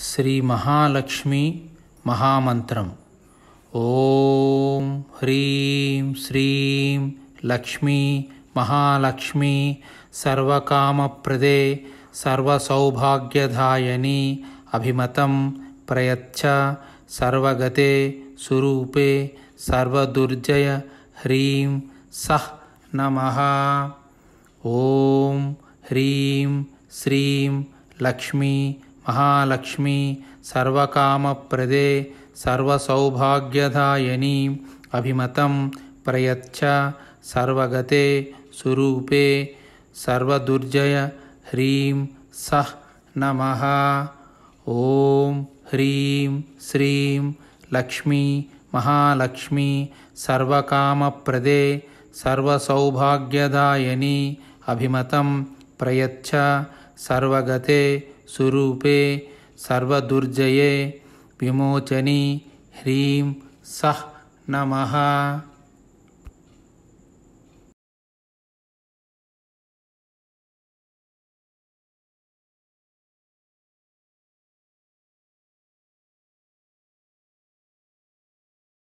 श्रीमहालक्ष्मी महामन्त्रम् ॐ ह्रीं श्रीं लक्ष्मी महालक्ष्मी सर्वकामप्रदे सर्वसौभाग्यदायिनी अभिमतं प्रयच्छ सर्वगते सुरूपे सर्वदुर्जय ह्रीं सः नमः ॐ ह्रीं श्रीं लक्ष्मी महालक्ष्मी सर्वकामप्रदे सर्वसौभाग्यदायिनी अभिमतं प्रयच्छ सर्वगते सुरूपे सर्वदुर्जय ह्रीं सः नमः ॐ ह्रीं श्रीं लक्ष्मी महालक्ष्मी सर्वकामप्रदे सर्वसौभाग्यदायिनी अभिमतं प्रयच्छ सर्वगते स्वरूपे सर्वदुर्जये विमोचनी ह्रीं सह नमः